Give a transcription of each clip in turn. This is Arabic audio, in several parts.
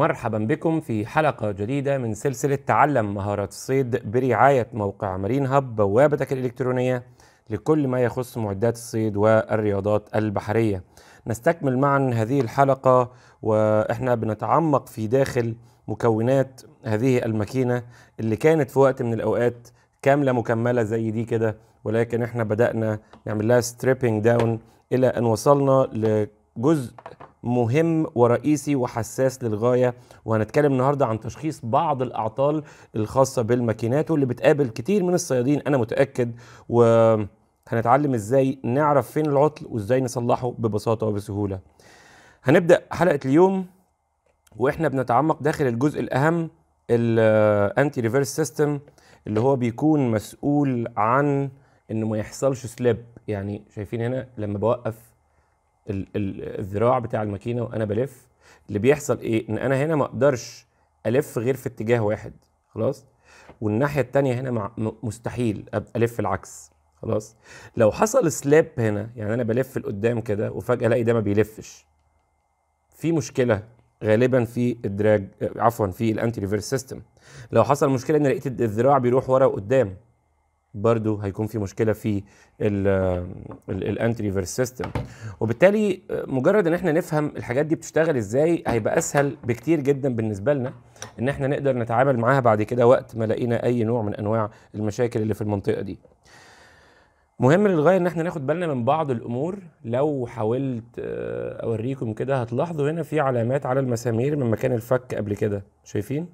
مرحبا بكم في حلقة جديدة من سلسلة تعلم مهارات الصيد برعاية موقع مارين هاب بوابتك الإلكترونية لكل ما يخص معدات الصيد والرياضات البحرية نستكمل معا هذه الحلقة وإحنا بنتعمق في داخل مكونات هذه الماكينة اللي كانت في وقت من الأوقات كاملة مكملة زي دي كده ولكن إحنا بدأنا نعمل لها ستريبينج داون إلى أن وصلنا لجزء مهم ورئيسي وحساس للغايه وهنتكلم النهارده عن تشخيص بعض الاعطال الخاصه بالماكينات واللي بتقابل كتير من الصيادين انا متاكد و هنتعلم ازاي نعرف فين العطل وازاي نصلحه ببساطه وبسهوله. هنبدا حلقه اليوم واحنا بنتعمق داخل الجزء الاهم الانتي ريفيرس سيستم اللي هو بيكون مسؤول عن انه ما يحصلش سليب يعني شايفين هنا لما بوقف الذراع بتاع الماكينه وانا بلف اللي بيحصل ايه ان انا هنا ما اقدرش الف غير في اتجاه واحد خلاص والناحيه الثانيه هنا مستحيل الف العكس خلاص لو حصل سلاب هنا يعني انا بلف لقدام كده وفجاه الاقي ده ما بيلفش في مشكله غالبا في الدراج عفوا في الانتي ريفيرس سيستم لو حصل مشكله ان لقيت الذراع بيروح ورا وقدام برضو هيكون في مشكله في الانتري فيرس سيستم وبالتالي مجرد ان احنا نفهم الحاجات دي بتشتغل ازاي هيبقى اسهل بكتير جدا بالنسبه لنا ان احنا نقدر نتعامل معاها بعد كده وقت ما لقينا اي نوع من انواع المشاكل اللي في المنطقه دي مهم للغايه ان احنا ناخد بالنا من بعض الامور لو حاولت اوريكم كده هتلاحظوا هنا في علامات على المسامير من مكان الفك قبل كده شايفين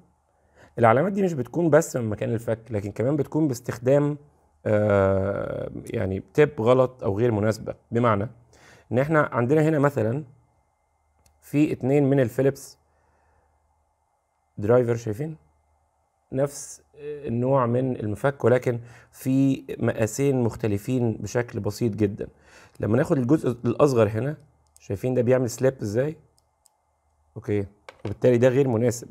العلامات دي مش بتكون بس من مكان الفك لكن كمان بتكون باستخدام آه يعني تيب غلط او غير مناسبه بمعنى ان احنا عندنا هنا مثلا في اتنين من الفيليبس درايفر شايفين نفس آه، النوع من المفك ولكن في مقاسين مختلفين بشكل بسيط جدا لما ناخد الجزء الاصغر هنا شايفين ده بيعمل سليب ازاي اوكي وبالتالي ده غير مناسب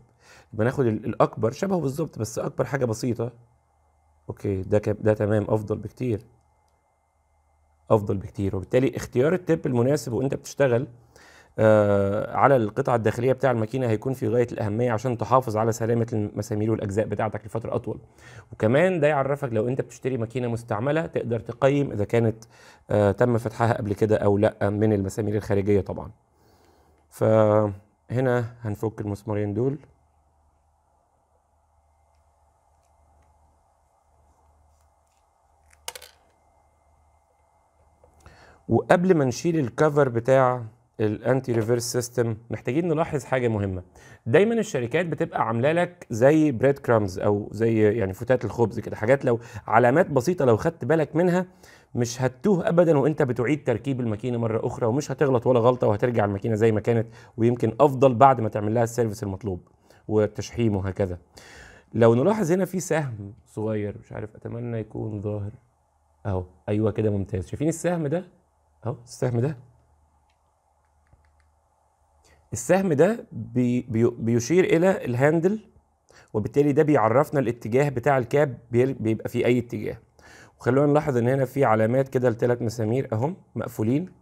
بناخد الاكبر شبهه بالظبط بس اكبر حاجه بسيطه اوكي ده ك... ده تمام افضل بكتير افضل بكتير وبالتالي اختيار التب المناسب وانت بتشتغل آه على القطعه الداخليه بتاع الماكينه هيكون في غايه الاهميه عشان تحافظ على سلامه المسامير والاجزاء بتاعتك لفتره اطول وكمان ده يعرفك لو انت بتشتري ماكينه مستعمله تقدر تقيم اذا كانت آه تم فتحها قبل كده او لا من المسامير الخارجيه طبعا فهنا هنفك المسمارين دول وقبل ما نشيل الكفر بتاع الانتي ريفيرس سيستم محتاجين نلاحظ حاجه مهمه دايما الشركات بتبقى عامله لك زي بريد كرامز او زي يعني فتات الخبز كده حاجات لو علامات بسيطه لو خدت بالك منها مش هتتوه ابدا وانت بتعيد تركيب الماكينه مره اخرى ومش هتغلط ولا غلطه وهترجع الماكينه زي ما كانت ويمكن افضل بعد ما تعمل لها السيرفيس المطلوب والتشحيم وهكذا لو نلاحظ هنا في سهم صغير مش عارف اتمنى يكون ظاهر اهو ايوه كده ممتاز شايفين السهم ده اهو السهم ده السهم ده بي بيشير الى الهاندل وبالتالي ده بيعرفنا الاتجاه بتاع الكاب بيبقى في اي اتجاه وخلونا نلاحظ ان هنا في علامات كده لثلاث مسامير اهم مقفولين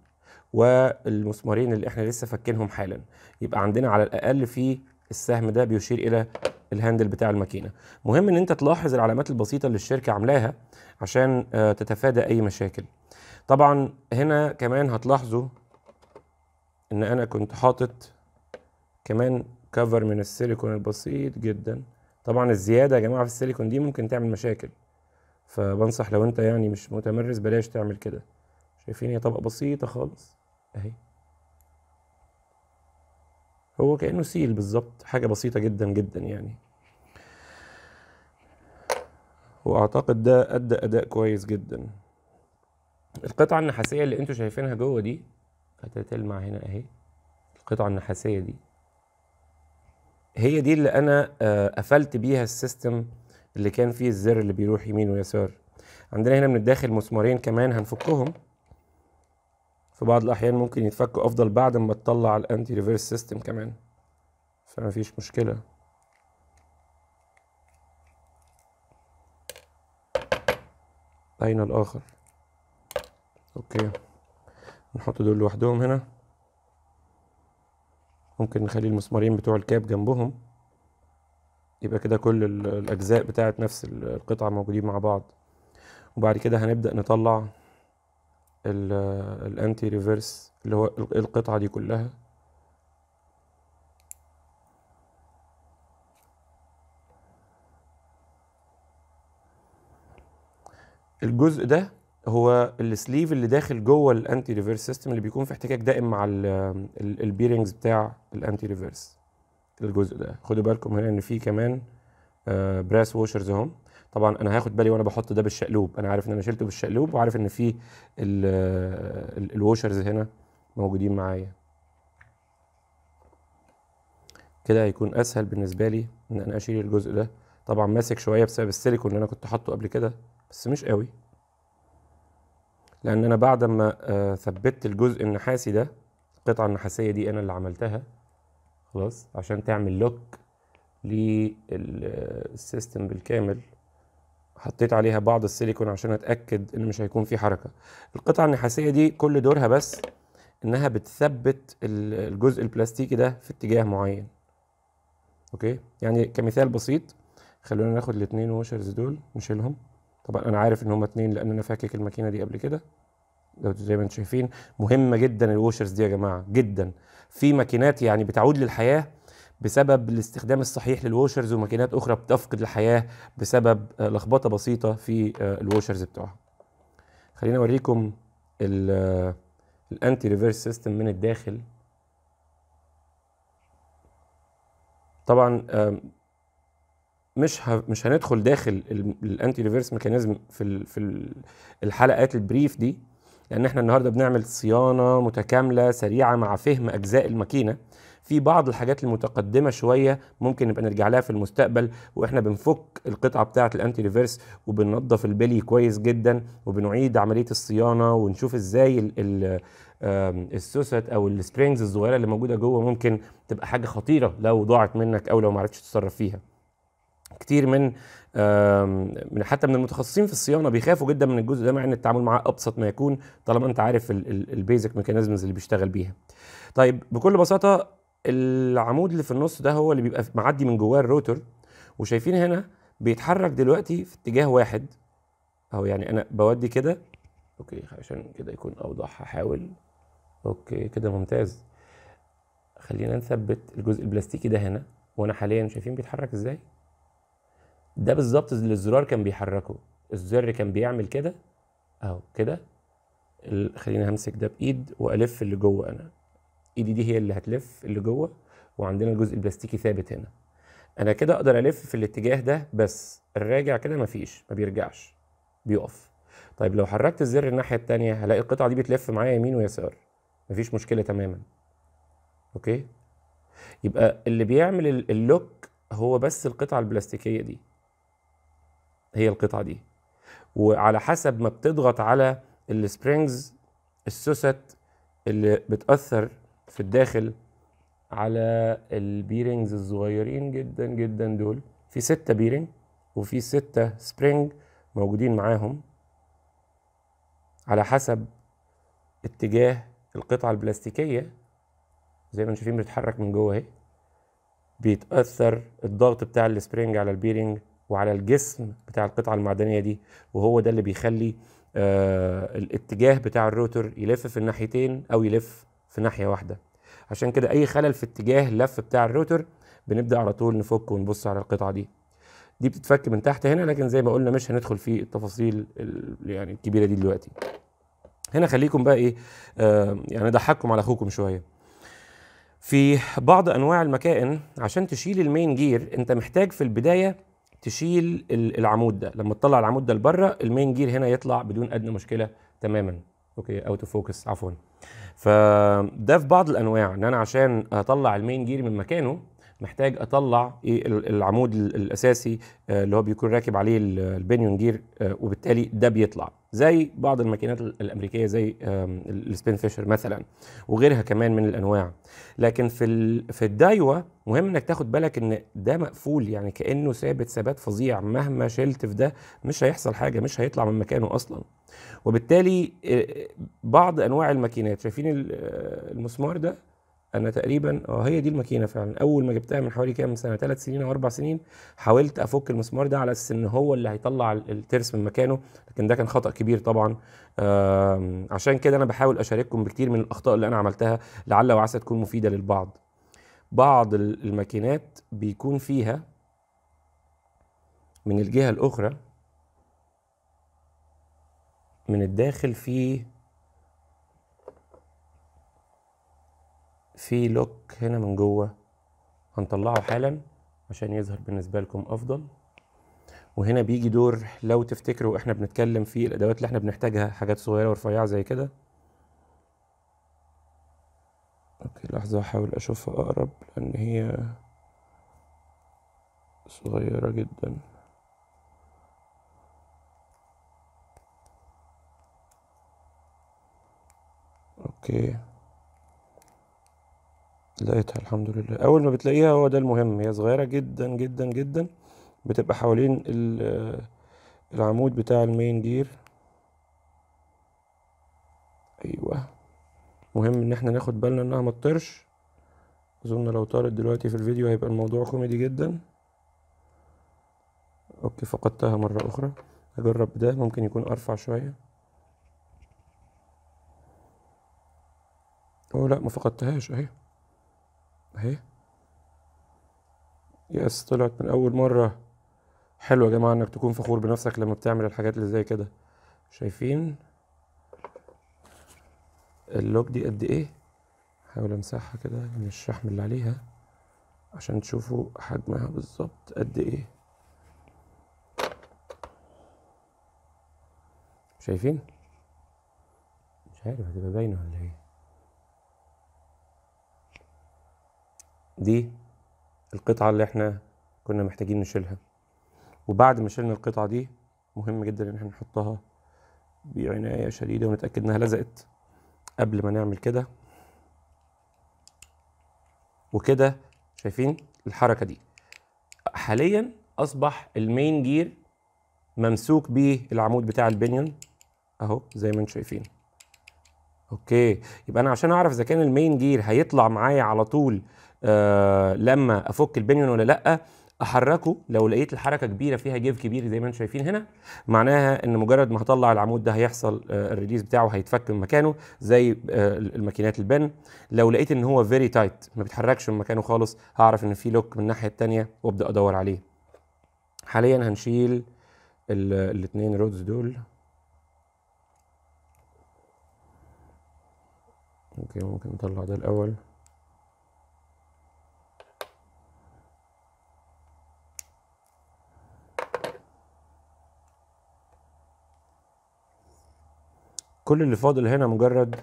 والمسمارين اللي احنا لسه فاكينهم حالا يبقى عندنا على الاقل في السهم ده بيشير الى الهاندل بتاع الماكينه مهم ان انت تلاحظ العلامات البسيطه اللي الشركه عاملاها عشان آه، تتفادى اي مشاكل طبعا هنا كمان هتلاحظوا ان انا كنت حاطط كمان كفر من السيليكون البسيط جدا طبعا الزياده يا جماعه في السيليكون دي ممكن تعمل مشاكل فبنصح لو انت يعني مش متمرس بلاش تعمل كده شايفين هي طبقه بسيطه خالص اهي هو كانه سيل بالظبط حاجه بسيطه جدا جدا يعني واعتقد ده ادى اداء كويس جدا القطعة النحاسية اللي انتوا شايفينها جوه دي هتتلمع هنا اهي القطعة النحاسية دي هي دي اللي انا آه، قفلت بيها السيستم اللي كان فيه الزر اللي بيروح يمين ويسار عندنا هنا من الداخل مسمارين كمان هنفكهم في بعض الاحيان ممكن يتفكوا افضل بعد ما تطلع الانتي ريفيرس سيستم كمان فما فيش مشكله اين الاخر اوكي نحط دول لوحدهم هنا ممكن نخلي المسمارين بتوع الكاب جنبهم يبقى كده كل الاجزاء بتاعه نفس القطعه موجودين مع بعض وبعد كده هنبدا نطلع الانتي ريفرس اللي هو القطعه دي كلها الجزء ده هو السليف اللي داخل جوه الانتي ريفيرس سيستم اللي بيكون في احتكاك دائم مع البيرنجز بتاع الانتي ريفيرس الجزء ده خدوا بالكم هنا ان في كمان براس آه, ووشرز اهم طبعا انا هاخد بالي وانا بحط ده بالشقلوب انا عارف ان انا شلته بالشقلوب وعارف ان في الووشرز آه, هنا موجودين معايا كده هيكون اسهل بالنسبه لي ان انا اشيل الجزء ده طبعا ماسك شويه بسبب السيليكون اللي انا كنت حاطه قبل كده بس مش قوي لان انا بعد ما آه، ثبتت الجزء النحاسي ده القطعه النحاسيه دي انا اللي عملتها خلاص عشان تعمل لوك للسيستم بالكامل حطيت عليها بعض السيليكون عشان اتاكد ان مش هيكون في حركه القطعه النحاسيه دي كل دورها بس انها بتثبت الجزء البلاستيكي ده في اتجاه معين اوكي يعني كمثال بسيط خلونا ناخد الاتنين واشرز دول نشيلهم طبعا انا عارف ان هما اتنين لان انا فاكك الماكينه دي قبل كده لو زي ما انتم شايفين مهمه جدا الوشرز دي يا جماعه جدا في ماكينات يعني بتعود للحياه بسبب الاستخدام الصحيح للوشرز وماكينات اخرى بتفقد الحياه بسبب لخبطه بسيطه في الوشرز بتوعها خليني اوريكم الانتي ريفيرس سيستم من الداخل طبعا مش ه... مش هندخل داخل الانتي ريفيرس ميكانيزم في ال... في الحلقات البريف دي لان احنا النهارده بنعمل صيانه متكامله سريعه مع فهم اجزاء الماكينه في بعض الحاجات المتقدمه شويه ممكن نبقى نرجع لها في المستقبل واحنا بنفك القطعه بتاعه الانتي ريفيرس وبننظف البلي كويس جدا وبنعيد عمليه الصيانه ونشوف ازاي السوست او السبرينجز الصغيره اللي موجوده جوه ممكن تبقى حاجه خطيره لو ضاعت منك او لو ما عرفتش تتصرف فيها كتير من من حتى من المتخصصين في الصيانه بيخافوا جدا من الجزء ده مع ان التعامل معاه ابسط ما يكون طالما انت عارف البيزك ميكانيزمز اللي بيشتغل بيها. طيب بكل بساطه العمود اللي في النص ده هو اللي بيبقى معدي من جواه الروتر وشايفين هنا بيتحرك دلوقتي في اتجاه واحد اهو يعني انا بودي كده اوكي عشان كده يكون اوضح هحاول اوكي كده ممتاز خلينا نثبت الجزء البلاستيكي ده هنا وانا حاليا شايفين بيتحرك ازاي ده بالظبط اللي الزرار كان بيحركه الزر كان بيعمل كده اهو كده خليني همسك ده بايد والف اللي جوه انا ايدي دي هي اللي هتلف اللي جوه وعندنا الجزء البلاستيكي ثابت هنا انا كده اقدر الف في الاتجاه ده بس الراجع كده مفيش ما بيرجعش بيقف طيب لو حركت الزر الناحيه الثانيه هلاقي القطعه دي بتلف معايا يمين ويسار مفيش مشكله تماما اوكي يبقى اللي بيعمل اللوك هو بس القطعه البلاستيكيه دي هي القطعه دي وعلى حسب ما بتضغط على السبرينجز السوست اللي بتاثر في الداخل على البيرنجز الصغيرين جدا جدا دول في ستة بيرنج وفي ستة سبرينج موجودين معاهم على حسب اتجاه القطعة البلاستيكية زي ما انتم شايفين بتتحرك من جوه اهي بيتأثر الضغط بتاع السبرينج على البيرنج وعلى الجسم بتاع القطعه المعدنيه دي وهو ده اللي بيخلي آه الاتجاه بتاع الروتر يلف في الناحيتين او يلف في ناحيه واحده عشان كده اي خلل في اتجاه اللف بتاع الروتر بنبدا على طول نفك ونبص على القطعه دي دي بتتفك من تحت هنا لكن زي ما قلنا مش هندخل في التفاصيل يعني الكبيره دي دلوقتي هنا خليكم بقى ايه آه يعني اضحككم على اخوكم شويه في بعض انواع المكائن عشان تشيل المين جير انت محتاج في البدايه تشيل العمود ده لما تطلع العمود ده لبره المين جير هنا يطلع بدون ادنى مشكله تماما اوكي اوت اوف فوكس عفوا فده في بعض الانواع ان انا عشان اطلع المين جير من مكانه محتاج اطلع إيه العمود الاساسي آه، اللي هو بيكون راكب عليه البنيون جير آه، وبالتالي ده بيطلع زي بعض الماكينات الامريكيه زي السبين فيشر مثلا وغيرها كمان من الانواع لكن في في الدايوه مهم انك تاخد بالك ان ده مقفول يعني كانه ثابت ثبات فظيع مهما شلت في ده مش هيحصل حاجه مش هيطلع من مكانه اصلا وبالتالي آه، آه، بعض انواع الماكينات شايفين آه، المسمار ده انا تقريبا اه هي دي الماكينه فعلا اول ما جبتها من حوالي كام سنه ثلاث سنين او اربع سنين حاولت افك المسمار ده على اساس ان هو اللي هيطلع الترس من مكانه لكن ده كان خطا كبير طبعا عشان كده انا بحاول اشارككم بكتير من الاخطاء اللي انا عملتها لعل وعسى تكون مفيده للبعض بعض الماكينات بيكون فيها من الجهه الاخرى من الداخل فيه في لوك هنا من جوه هنطلعه حالا عشان يظهر بالنسبه لكم افضل وهنا بيجي دور لو تفتكروا احنا بنتكلم في الادوات اللي احنا بنحتاجها حاجات صغيره ورفيعه زي كده اوكي لحظه احاول اشوفها اقرب لان هي صغيره جدا اوكي لقيتها الحمد لله اول ما بتلاقيها هو ده المهم هي صغيره جدا جدا جدا بتبقى حوالين العمود بتاع المين جير ايوه مهم ان احنا ناخد بالنا انها ما تطرش اظن لو طارت دلوقتي في الفيديو هيبقى الموضوع كوميدي جدا اوكي فقدتها مره اخرى اجرب ده ممكن يكون ارفع شويه او لا ما فقدتهاش اهي اهي يس طلعت من اول مره حلو يا جماعه انك تكون فخور بنفسك لما بتعمل الحاجات اللي زي كده شايفين اللوك دي قد ايه هحاول امسحها كده من يعني الشحم اللي عليها عشان تشوفوا حجمها بالظبط قد ايه شايفين مش عارف هتبقى باينه ولا ايه دي القطعة اللي احنا كنا محتاجين نشيلها وبعد ما شلنا القطعة دي مهم جدا ان احنا نحطها بعناية شديدة ونتأكد انها لزقت قبل ما نعمل كده وكده شايفين الحركة دي حاليا اصبح المين جير ممسوك بالعمود بتاع البنيون اهو زي ما انتم شايفين اوكي يبقى انا عشان اعرف اذا كان المين جير هيطلع معايا على طول آه، لما افك البنيون ولا لا احركه لو لقيت الحركه كبيره فيها جيف كبير زي ما انتم شايفين هنا معناها ان مجرد ما هطلع العمود ده هيحصل آه، الريليز بتاعه هيتفك من مكانه زي آه، الماكينات البن لو لقيت ان هو فيري تايت ما بيتحركش من مكانه خالص هعرف ان في لوك من الناحيه الثانيه وابدا ادور عليه حاليا هنشيل الاثنين رودز دول اوكي ممكن نطلع ده الاول كل اللي فاضل هنا مجرد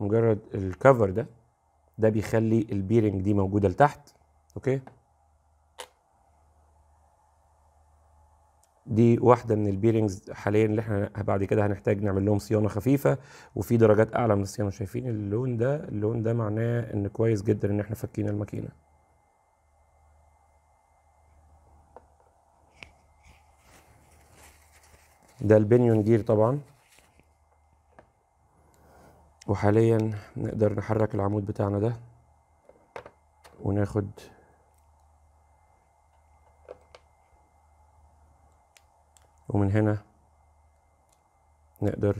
مجرد الكفر ده ده بيخلي البيرنج دي موجوده لتحت اوكي دي واحده من البيرنجز حاليا اللي احنا بعد كده هنحتاج نعمل لهم صيانه خفيفه وفي درجات اعلى من الصيانه شايفين اللون ده اللون ده معناه ان كويس جدا ان احنا فكينا الماكينه ده البنيون جير طبعا وحاليا نقدر نحرك العمود بتاعنا ده وناخد ومن هنا نقدر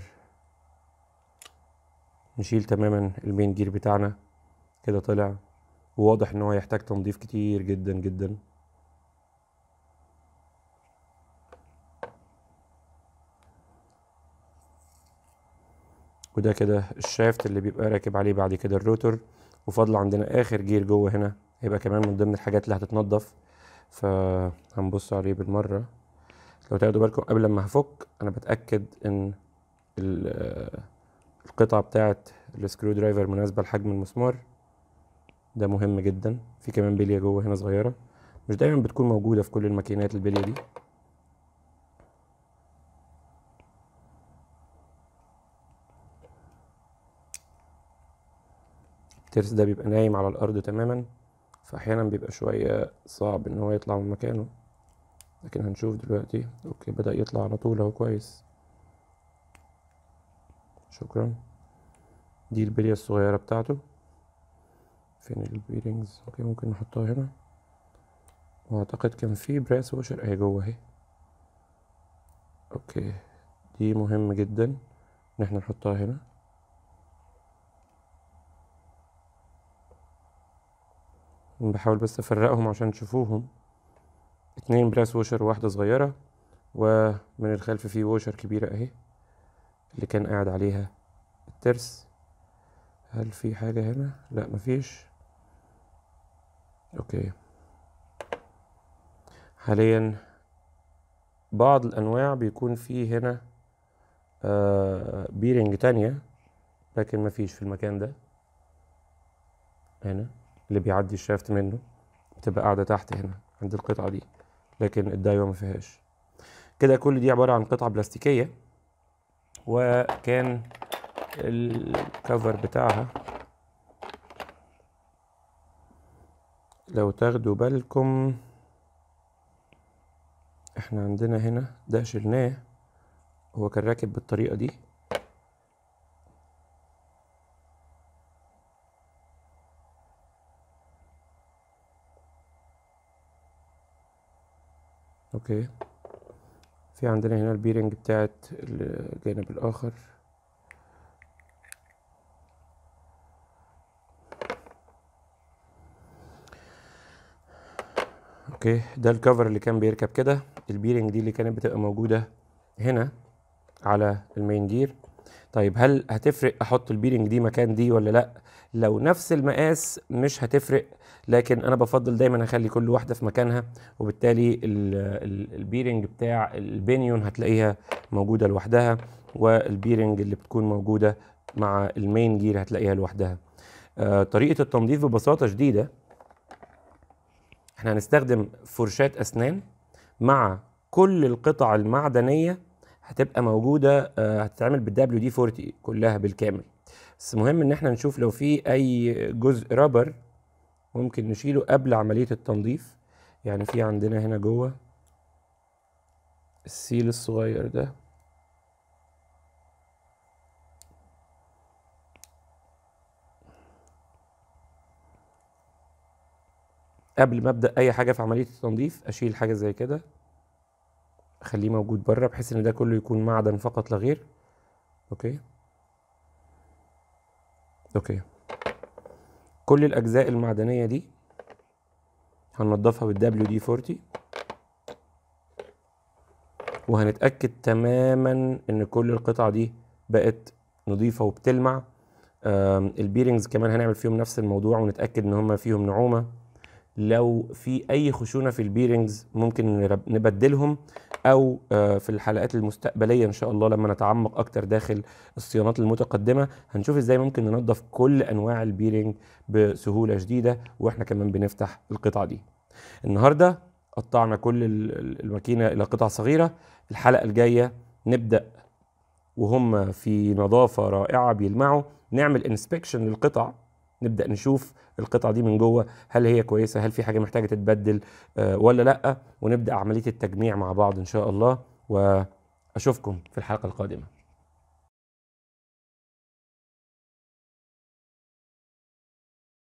نشيل تماما المين جير بتاعنا كده طلع وواضح ان هو يحتاج تنظيف كتير جدا جدا وده كده الشافت اللي بيبقى راكب عليه بعد كده الروتر وفضل عندنا اخر جير جوه هنا هيبقى كمان من ضمن الحاجات اللي هتتنضف فهنبص عليه بالمره لو تاخدوا بالكم قبل ما هفك انا بتاكد ان القطعه بتاعه السكرو درايفر مناسبه لحجم المسمار ده مهم جدا في كمان بليه جوه هنا صغيره مش دايما بتكون موجوده في كل الماكينات البليه دي الترس ده بيبقى نايم على الأرض تماما فأحيانا بيبقى شوية صعب إن هو يطلع من مكانه لكن هنشوف دلوقتي أوكي بدأ يطلع على طول أهو كويس شكرا دي البلية الصغيرة بتاعته فين البيرنجز أوكي ممكن نحطها هنا وأعتقد كان في براس وشر أهي جوه أهي أوكي دي مهم جدا إن احنا نحطها هنا بحاول بس افرقهم عشان تشوفوهم اتنين براس ووشر وواحدة صغيرة ومن الخلف في ووشر كبيرة اهي اللي كان قاعد عليها الترس هل في حاجة هنا؟ لا مفيش اوكي حاليا بعض الانواع بيكون فيه هنا آه بيرنج تانية لكن مفيش في المكان ده هنا اللي بيعدي الشافت منه بتبقى قاعدة تحت هنا عند القطعة دي لكن الدايوة ما فيهاش كده كل دي عبارة عن قطعة بلاستيكية وكان الكفر بتاعها لو تاخدوا بالكم احنا عندنا هنا ده شلناه هو كان راكب بالطريقة دي اوكي في عندنا هنا البيرنج بتاعت الجانب الآخر اوكي ده الكفر اللي كان بيركب كده البيرنج دي اللي كانت بتبقى موجودة هنا على المين جير طيب هل هتفرق احط البيرنج دي مكان دي ولا لا لو نفس المقاس مش هتفرق لكن انا بفضل دايما اخلي كل واحده في مكانها وبالتالي البيرنج بتاع البينيون هتلاقيها موجوده لوحدها والبيرنج اللي بتكون موجوده مع المين جير هتلاقيها لوحدها آه، طريقه التنظيف ببساطه شديده احنا هنستخدم فرشاة اسنان مع كل القطع المعدنيه هتبقى موجوده آه، هتتعمل بالدبليو دي 40 كلها بالكامل بس مهم ان احنا نشوف لو في اي جزء رابر ممكن نشيله قبل عمليه التنظيف يعني في عندنا هنا جوه السيل الصغير ده قبل ما ابدا اي حاجه في عمليه التنظيف اشيل حاجه زي كده اخليه موجود بره بحيث ان ده كله يكون معدن فقط لا غير اوكي اوكي كل الاجزاء المعدنيه دي هننضفها بالدبليو دي 40 وهنتاكد تماما ان كل القطع دي بقت نظيفه وبتلمع البيرنجز كمان هنعمل فيهم نفس الموضوع ونتاكد ان هم فيهم نعومه لو في اي خشونه في البيرنجز ممكن نبدلهم او آه، في الحلقات المستقبليه ان شاء الله لما نتعمق اكتر داخل الصيانات المتقدمه هنشوف ازاي ممكن ننظف كل انواع البيرنج بسهوله شديده واحنا كمان بنفتح القطعه دي النهارده قطعنا كل الماكينه الى قطع صغيره الحلقه الجايه نبدا وهم في نظافه رائعه بيلمعوا نعمل انسبكشن للقطع نبدا نشوف القطعه دي من جوه هل هي كويسه هل في حاجه محتاجه تتبدل آه، ولا لا ونبدا عمليه التجميع مع بعض ان شاء الله واشوفكم في الحلقه القادمه